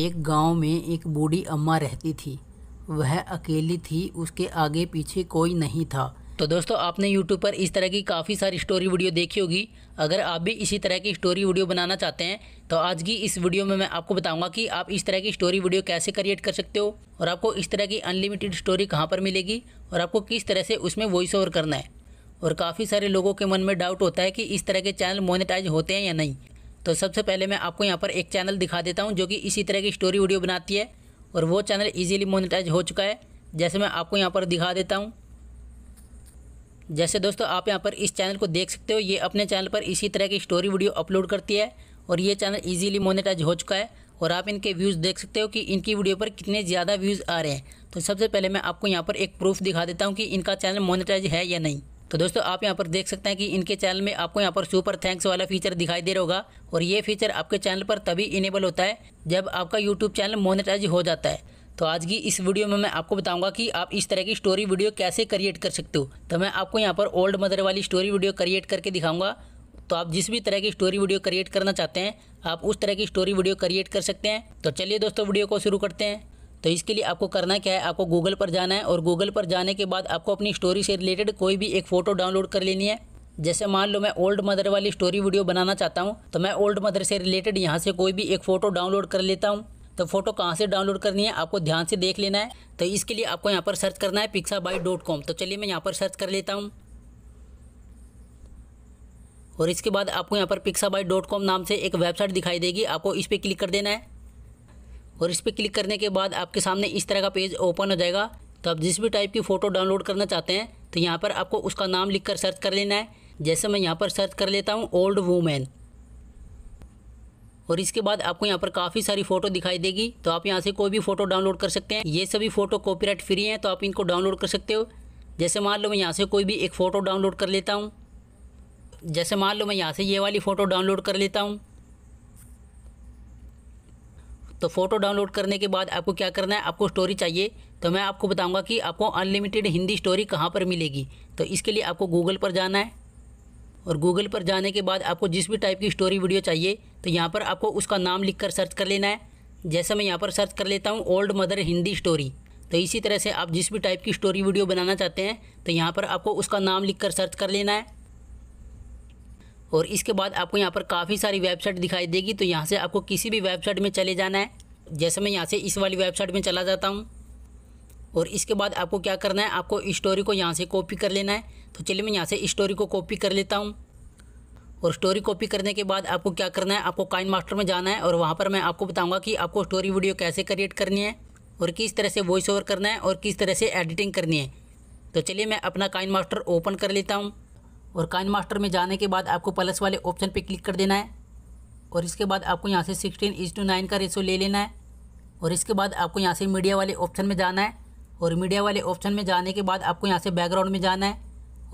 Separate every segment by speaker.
Speaker 1: एक गांव में एक बूढ़ी अम्मा रहती थी वह अकेली थी उसके आगे पीछे कोई नहीं था तो दोस्तों आपने YouTube पर इस तरह की काफ़ी सारी स्टोरी वीडियो देखी होगी अगर आप भी इसी तरह की स्टोरी वीडियो बनाना चाहते हैं तो आज की इस वीडियो में मैं आपको बताऊंगा कि आप इस तरह की स्टोरी वीडियो कैसे क्रिएट कर सकते हो और आपको इस तरह की अनलिमिटेड स्टोरी कहाँ पर मिलेगी और आपको किस तरह से उसमें वॉइस ओवर करना है और काफ़ी सारे लोगों के मन में डाउट होता है कि इस तरह के चैनल मोनिटाइज होते हैं या नहीं तो सबसे पहले मैं आपको यहाँ पर एक चैनल दिखा देता हूँ जो कि इसी तरह की स्टोरी वीडियो बनाती है और वो चैनल इजीली मोनिटाइज हो चुका है जैसे मैं आपको यहाँ पर दिखा देता हूँ जैसे दोस्तों आप यहाँ पर इस चैनल को देख सकते हो ये अपने चैनल पर इसी तरह की स्टोरी वीडियो अपलोड करती है और ये चैनल इजीली मोनेटाइज हो चुका है और आप इनके व्यूज़ देख सकते हो कि इनकी वीडियो पर कितने ज़्यादा व्यूज़ आ रहे हैं तो सबसे पहले मैं आपको यहाँ पर एक प्रूफ दिखा देता हूँ कि इनका चैनल मोनेटाइज है या नहीं तो दोस्तों आप यहाँ पर देख सकते हैं कि इनके चैनल में आपको यहाँ पर सुपर थैंक्स वाला फीचर दिखाई दे रहा होगा और ये फीचर आपके चैनल पर तभी इनेबल होता है जब आपका यूट्यूब चैनल मोनिटाइज हो जाता है तो आज की इस वीडियो में मैं आपको बताऊंगा कि आप इस तरह की स्टोरी वीडियो कैसे क्रिएट कर सकते हो तो मैं आपको यहाँ पर ओल्ड मदर वाली स्टोरी वीडियो क्रिएट करके दिखाऊंगा तो आप जिस भी तरह की स्टोरी वीडियो क्रिएट करना चाहते हैं आप उस तरह की स्टोरी वीडियो क्रिएट कर सकते हैं तो चलिए दोस्तों वीडियो को शुरू करते हैं तो इसके लिए आपको करना क्या है आपको गूगल पर जाना है और गूगल पर जाने के बाद आपको अपनी स्टोरी से रिलेटेड कोई भी एक फ़ोटो डाउनलोड कर लेनी है जैसे मान लो मैं ओल्ड मदर वाली स्टोरी वीडियो बनाना चाहता हूँ तो मैं ओल्ड मदर से रिलेटेड यहाँ से कोई भी एक फ़ोटो डाउनलोड कर लेता हूँ तो फोटो कहाँ से डाउनलोड करनी है आपको ध्यान से देख लेना है तो इसके लिए आपको यहाँ पर सर्च करना है पिक्सा तो चलिए मैं यहाँ पर सर्च कर लेता हूँ और इसके बाद आपको यहाँ पर पिक्सा नाम से एक वेबसाइट दिखाई देगी आपको इस पर क्लिक कर देना है और इस पर क्लिक करने के बाद आपके सामने इस तरह का पेज ओपन हो जाएगा तो आप जिस भी टाइप की फ़ोटो डाउनलोड करना चाहते हैं तो यहाँ पर आपको उसका नाम लिख कर सर्च कर लेना है जैसे मैं यहाँ पर सर्च कर लेता हूँ ओल्ड वूमेन और इसके बाद आपको यहाँ पर काफ़ी सारी फ़ोटो दिखाई देगी तो आप यहाँ से कोई भी फ़ोटो डाउनलोड कर सकते हैं ये सभी फ़ोटो कॉपीराइट फ्री हैं तो आप इनको डाउनलोड कर सकते हो जैसे मान लो मैं यहाँ से कोई भी एक फ़ोटो डाउनलोड कर लेता हूँ जैसे मान लो मैं यहाँ से ये वाली फ़ोटो डाउनलोड कर लेता हूँ तो फ़ोटो डाउनलोड करने के बाद आपको क्या करना है आपको स्टोरी चाहिए तो मैं आपको बताऊंगा कि आपको अनलिमिटेड हिंदी स्टोरी कहाँ पर मिलेगी तो इसके लिए आपको गूगल पर जाना है और गूगल पर जाने के बाद आपको जिस भी टाइप की स्टोरी वीडियो चाहिए तो यहाँ पर आपको उसका नाम लिख कर सर्च कर लेना है जैसे मैं यहाँ पर सर्च कर लेता हूँ ओल्ड मदर हिंदी स्टोरी तो इसी तरह से आप जिस भी टाइप की स्टोरी वीडियो बनाना चाहते हैं तो यहाँ पर आपको उसका नाम लिख कर सर्च कर लेना है और इसके बाद आपको यहाँ पर काफ़ी सारी वेबसाइट दिखाई देगी तो यहाँ से आपको किसी भी वेबसाइट में चले जाना है जैसे मैं यहाँ से इस वाली वेबसाइट में चला जाता हूँ और इसके बाद आपको क्या करना है आपको स्टोरी को यहाँ से कॉपी कर लेना है तो चलिए मैं यहाँ से स्टोरी को कॉपी कर लेता हूँ और स्टोरी कॉपी करने के बाद आपको क्या करना है आपको काइन मास्टर में जाना है और वहाँ पर मैं आपको बताऊँगा कि आपको स्टोरी वीडियो कैसे क्रिएट करनी है और किस तरह से वॉइस ओवर करना है और किस तरह से एडिटिंग करनी है तो चलिए मैं अपना काइन मास्टर ओपन कर लेता हूँ और काइन मास्टर में जाने के बाद आपको प्लस वाले ऑप्शन पे क्लिक कर देना है और इसके बाद आपको यहाँ से सिक्सटीन इज टू नाइन का रेशो ले लेना है और इसके बाद आपको यहाँ से मीडिया वाले ऑप्शन में जाना है और मीडिया वाले ऑप्शन में जाने के बाद आपको यहाँ से बैकग्राउंड में जाना है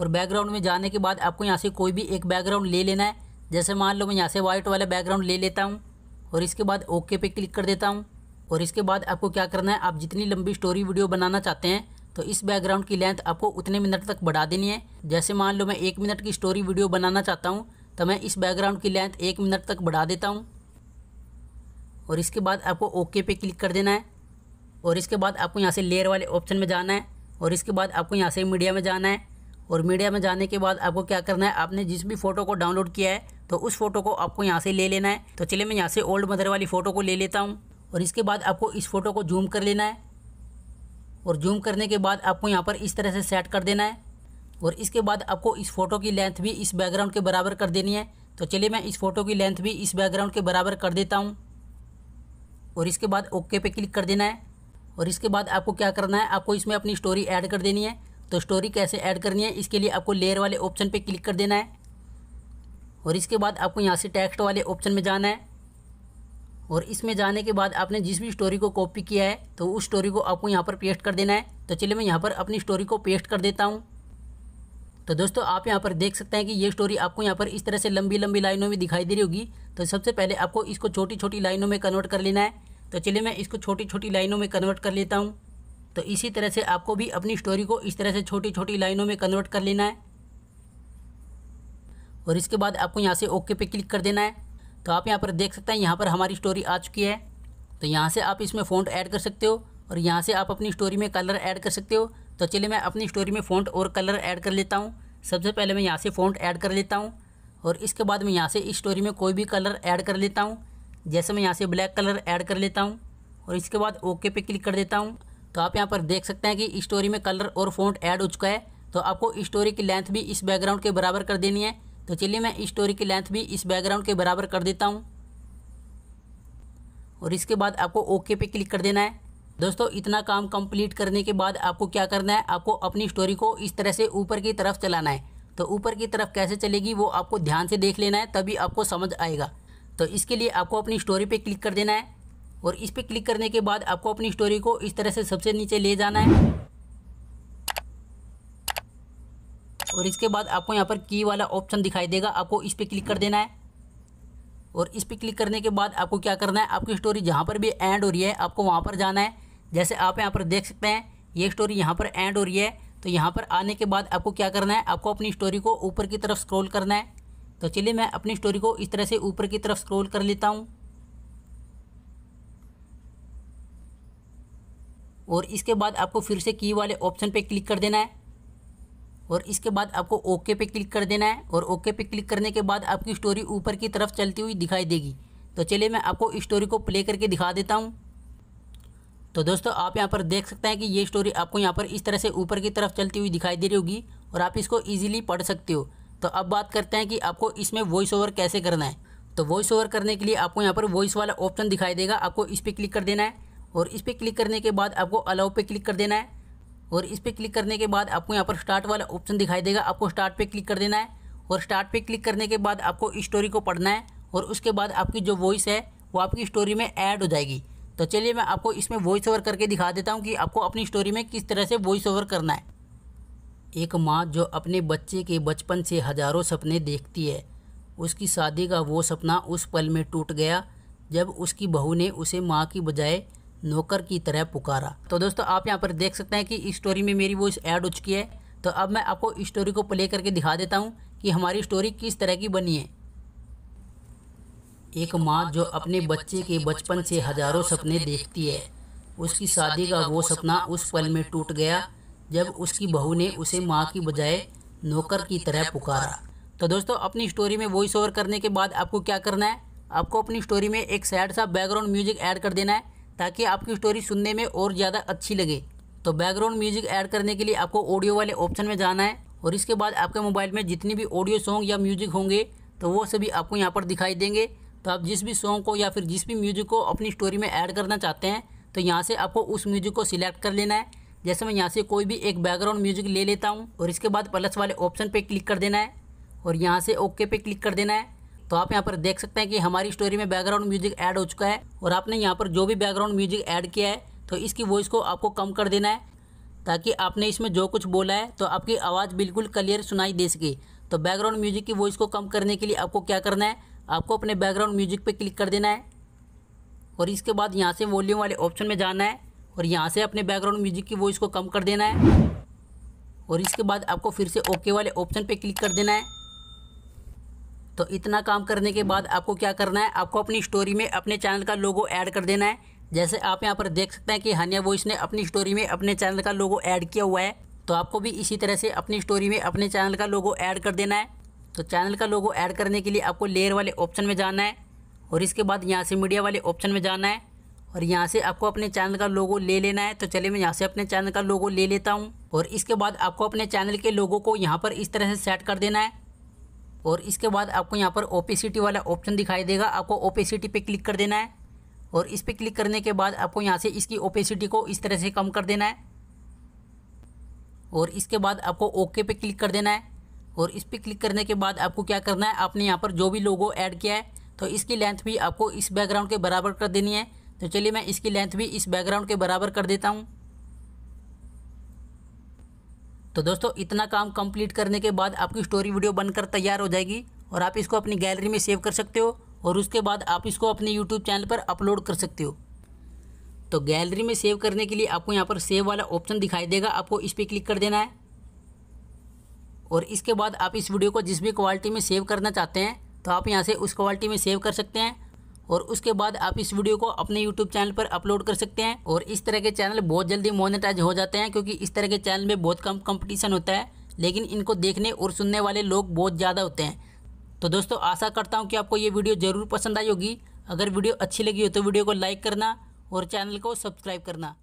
Speaker 1: और बैकग्राउंड में जाने के बाद आपको यहाँ से कोई भी एक बैकग्राउंड ले लेना है जैसे मान लो मैं यहाँ से वाइट वाला बैकग्राउंड ले लेता हूँ और इसके बाद ओके पे क्लिक कर देता हूँ और इसके बाद आपको क्या करना है आप जितनी लंबी स्टोरी वीडियो बनाना चाहते हैं तो इस बैकग्राउंड की लेंथ आपको उतने मिनट तक बढ़ा देनी है जैसे मान लो मैं एक मिनट की स्टोरी वीडियो बनाना चाहता हूँ तो मैं इस बैकग्राउंड की लेंथ एक मिनट तक बढ़ा देता हूँ और इसके बाद आपको ओके पे क्लिक कर देना है और इसके बाद आपको यहाँ से लेयर वाले ऑप्शन में जाना है और इसके बाद आपको यहाँ से मीडिया में जाना है और मीडिया में जाने के बाद आपको क्या करना है आपने जिस भी फ़ोटो को डाउनलोड किया है तो उस फोटो को आपको यहाँ से ले लेना है तो चलिए मैं यहाँ से ओल्ड मदर वाली फ़ोटो को ले लेता हूँ और इसके बाद आपको इस फोटो को जूम कर लेना है और जूम करने के बाद आपको यहाँ पर इस तरह से सेट कर देना है और इसके बाद आपको इस फ़ोटो की लेंथ भी इस बैकग्राउंड के बराबर कर देनी है तो चलिए मैं इस फ़ोटो की लेंथ भी इस बैकग्राउंड के बराबर कर देता हूँ और इसके बाद ओके पे क्लिक कर देना है और इसके बाद आपको क्या करना है आपको इसमें अपनी स्टोरी ऐड कर देनी है तो स्टोरी कैसे ऐड करनी है इसके लिए आपको लेयर वाले ऑप्शन पर क्लिक कर देना है और इसके बाद आपको यहाँ से टैक्सट वाले ऑप्शन में जाना है और इसमें जाने के बाद आपने जिस भी स्टोरी को कॉपी किया है तो उस स्टोरी को आपको यहाँ पर पेस्ट कर देना है तो चलिए मैं यहाँ पर अपनी स्टोरी को पेस्ट कर देता हूँ तो दोस्तों आप यहाँ पर देख सकते हैं कि ये स्टोरी आपको यहाँ पर इस तरह से लंबी लंबी लाइनों में दिखाई दे रही होगी तो सबसे पहले आपको इसको छोटी छोटी लाइनों में कन्वर्ट कर लेना है तो चलिए मैं इसको छोटी छोटी लाइनों में कन्वर्ट कर लेता हूँ तो इसी तरह से आपको भी अपनी स्टोरी को इस तरह से छोटी छोटी लाइनों में कन्वर्ट कर लेना है और इसके बाद आपको यहाँ से ओके पे क्लिक कर देना है तो आप यहाँ पर देख सकते हैं यहाँ पर हमारी स्टोरी आ चुकी है तो यहाँ से आप इसमें फ़ॉन्ट ऐड कर सकते हो और यहाँ से आप अपनी स्टोरी में कलर ऐड कर सकते हो तो चलिए मैं अपनी स्टोरी में फ़ॉन्ट और कलर ऐड कर लेता हूँ सबसे पहले मैं यहाँ से फ़ॉन्ट ऐड कर लेता हूँ और इसके बाद मैं यहाँ से इस स्टोरी में कोई भी कलर ऐड कर लेता हूँ जैसे मैं यहाँ से ब्लैक कलर ऐड कर लेता हूँ और इसके बाद ओके पे क्लिक कर देता हूँ तो आप यहाँ पर देख सकते हैं कि स्टोरी में कलर और फ़ॉन्ट ऐड हो चुका है तो आपको स्टोरी की लेंथ भी इस बैकग्राउंड के बराबर कर देनी है तो चलिए मैं स्टोरी की लेंथ भी इस बैकग्राउंड के बराबर कर देता हूँ और इसके बाद आपको ओके पे क्लिक कर देना है दोस्तों इतना काम कंप्लीट करने के बाद आपको क्या करना है आपको अपनी स्टोरी को इस तरह से ऊपर की तरफ चलाना है तो ऊपर की तरफ कैसे चलेगी वो आपको ध्यान से देख लेना है तभी आपको समझ आएगा तो इसके लिए आपको अपनी स्टोरी पे क्लिक कर देना है और इस पर क्लिक करने के बाद आपको अपनी स्टोरी को इस तरह से सबसे नीचे ले जाना है और इसके बाद आपको यहाँ पर की वाला ऑप्शन दिखाई देगा आपको इस पर क्लिक कर देना है और इस पर क्लिक करने के बाद आपको क्या करना है आपकी स्टोरी जहाँ पर भी एंड हो रही है आपको वहाँ पर जाना है जैसे आप यहाँ पर देख सकते हैं ये स्टोरी यहाँ पर एंड हो रही है तो यहाँ पर आने के बाद आपको क्या करना है आपको अपनी स्टोरी को ऊपर की तरफ स्क्रॉल करना है तो चलिए मैं अपनी स्टोरी को इस तरह से ऊपर की तरफ स्क्रॉल कर लेता हूँ और इसके बाद आपको फिर से की वाले ऑप्शन पे क्लिक कर देना है और इसके बाद आपको ओके पे क्लिक कर देना है और ओके पे क्लिक करने के बाद आपकी स्टोरी ऊपर की तरफ चलती हुई दिखाई देगी तो चलिए मैं आपको स्टोरी को प्ले करके दिखा देता हूँ तो दोस्तों आप यहाँ पर देख सकते हैं कि ये स्टोरी आपको यहाँ पर इस तरह से ऊपर की तरफ चलती हुई दिखाई दे रही होगी और आप इसको ईजिली पढ़ सकते हो तो अब बात करते हैं कि आपको इसमें वॉइस ओवर कैसे करना है तो वॉइस ओवर करने के लिए आपको यहाँ पर वॉइस वाला ऑप्शन दिखाई देगा आपको इस पर क्लिक कर देना है और इस पर क्लिक करने के बाद आपको अलाउ पे क्लिक कर देना है और इस पर क्लिक करने के बाद आपको यहाँ पर स्टार्ट वाला ऑप्शन दिखाई देगा आपको स्टार्ट पे क्लिक कर देना है और स्टार्ट पे क्लिक करने के बाद आपको स्टोरी को पढ़ना है और उसके बाद आपकी जो वॉइस है वो आपकी स्टोरी में ऐड हो जाएगी तो चलिए मैं आपको इसमें वॉइस ओवर करके दिखा देता हूँ कि आपको अपनी स्टोरी में किस तरह से वॉइस ओवर करना है एक माँ जो अपने बच्चे के बचपन से हज़ारों सपने देखती है उसकी शादी का वो सपना उस पल में टूट गया जब उसकी बहू ने उसे माँ की बजाय नौकर की तरह पुकारा तो दोस्तों आप यहाँ पर देख सकते हैं कि स्टोरी में मेरी वॉइस ऐड हो चुकी है तो अब मैं आपको स्टोरी को प्ले करके दिखा देता हूँ कि हमारी स्टोरी किस तरह की बनी है एक माँ जो अपने बच्चे के बचपन से हजारों सपने देखती है उसकी शादी का वो सपना उस पल में टूट गया जब उसकी बहू ने उसे माँ की बजाय नौकर की तरह पुकारा तो दोस्तों अपनी स्टोरी में वॉइस ओवर करने के बाद आपको क्या करना है आपको अपनी स्टोरी में एक सैड सा बैकग्राउंड म्यूजिक ऐड कर देना है ताकि आपकी स्टोरी सुनने में और ज़्यादा अच्छी लगे तो बैकग्राउंड म्यूजिक ऐड करने के लिए आपको ऑडियो वाले ऑप्शन में जाना है और इसके बाद आपके मोबाइल में जितनी भी ऑडियो सॉन्ग या म्यूजिक होंगे तो वो सभी आपको यहाँ पर दिखाई देंगे तो आप जिस भी सॉन्ग को या फिर जिस भी म्यूजिक को अपनी स्टोरी में ऐड करना चाहते हैं तो यहाँ से आपको उस म्यूजिक को सिलेक्ट कर लेना है जैसे मैं यहाँ से कोई भी एक बैकग्राउंड म्यूजिक ले लेता हूँ और इसके बाद प्लस वाले ऑप्शन पर क्लिक कर देना है और यहाँ से ओके पे क्लिक कर देना है तो आप यहाँ पर देख सकते हैं कि हमारी स्टोरी में बैकग्राउंड म्यूजिक ऐड हो चुका है और आपने यहाँ पर जो भी बैकग्राउंड म्यूजिक ऐड किया है तो इसकी वॉइस को आपको कम कर देना है ताकि आपने इसमें जो कुछ बोला है तो आपकी आवाज़ बिल्कुल क्लियर सुनाई दे सके तो बैकग्राउंड म्यूजिक की वॉइस को कम करने के लिए आपको क्या करना है आपको अपने बैकग्राउंड म्यूजिक पर क्लिक कर देना है और इसके बाद यहाँ से वॉल्यूम वाले ऑप्शन में जाना है और यहाँ से अपने बैकग्राउंड म्यूजिक की वॉइस को कम कर देना है और इसके बाद आपको फिर से ओके वाले ऑप्शन पर क्लिक कर देना है तो इतना काम करने के बाद आपको क्या करना है आपको अपनी स्टोरी में अपने चैनल का लोगो ऐड कर देना है जैसे आप यहाँ पर देख सकते हैं कि हनिया वॉइस ने अपनी स्टोरी में अपने चैनल का लोगो ऐड किया हुआ है तो आपको भी इसी तरह से अपनी स्टोरी में अपने चैनल का लोगो ऐड कर देना है तो चैनल का लोगो ऐड करने के लिए आपको लेयर वाले ऑप्शन में जाना है और इसके बाद यहाँ से मीडिया वाले ऑप्शन में जाना है और यहाँ से आपको अपने चैनल का लोगो ले लेना है तो चलिए मैं यहाँ से अपने चैनल का लोगो ले लेता हूँ और इसके बाद आपको अपने चैनल के लोगों को यहाँ पर इस तरह से सेट कर देना है और इसके बाद आपको यहाँ पर ओपेसिटी वाला ऑप्शन दिखाई देगा आपको ओपेसिटी पे क्लिक कर देना है और इस पर क्लिक करने के बाद आपको यहाँ से इसकी ओपेसिटी को इस तरह से कम कर देना है और इसके बाद आपको ओके पे क्लिक कर देना है और इस पर क्लिक करने के बाद आपको क्या करना है आपने यहाँ पर जो भी लोगो ऐड किया है तो इसकी लेंथ भी आपको इस बैकग्राउंड के बराबर कर देनी है तो चलिए मैं इसकी लेंथ भी इस बैकग्राउंड के बराबर कर देता हूँ तो दोस्तों इतना काम कंप्लीट करने के बाद आपकी स्टोरी वीडियो बनकर तैयार हो जाएगी और आप इसको अपनी गैलरी में सेव कर सकते हो और उसके बाद आप इसको अपने यूट्यूब चैनल पर अपलोड कर सकते हो तो गैलरी में सेव करने के लिए आपको यहाँ पर सेव वाला ऑप्शन दिखाई देगा आपको इस पर क्लिक कर देना है और इसके बाद आप इस वीडियो को जिस भी क्वालिटी में सेव करना चाहते हैं तो आप यहाँ से उस क्वालिटी में सेव कर सकते हैं और उसके बाद आप इस वीडियो को अपने यूट्यूब चैनल पर अपलोड कर सकते हैं और इस तरह के चैनल बहुत जल्दी मोनिटाइज हो जाते हैं क्योंकि इस तरह के चैनल में बहुत कम कंपटीशन होता है लेकिन इनको देखने और सुनने वाले लोग बहुत ज़्यादा होते हैं तो दोस्तों आशा करता हूँ कि आपको ये वीडियो ज़रूर पसंद आई होगी अगर वीडियो अच्छी लगी हो तो वीडियो को लाइक करना और चैनल को सब्सक्राइब करना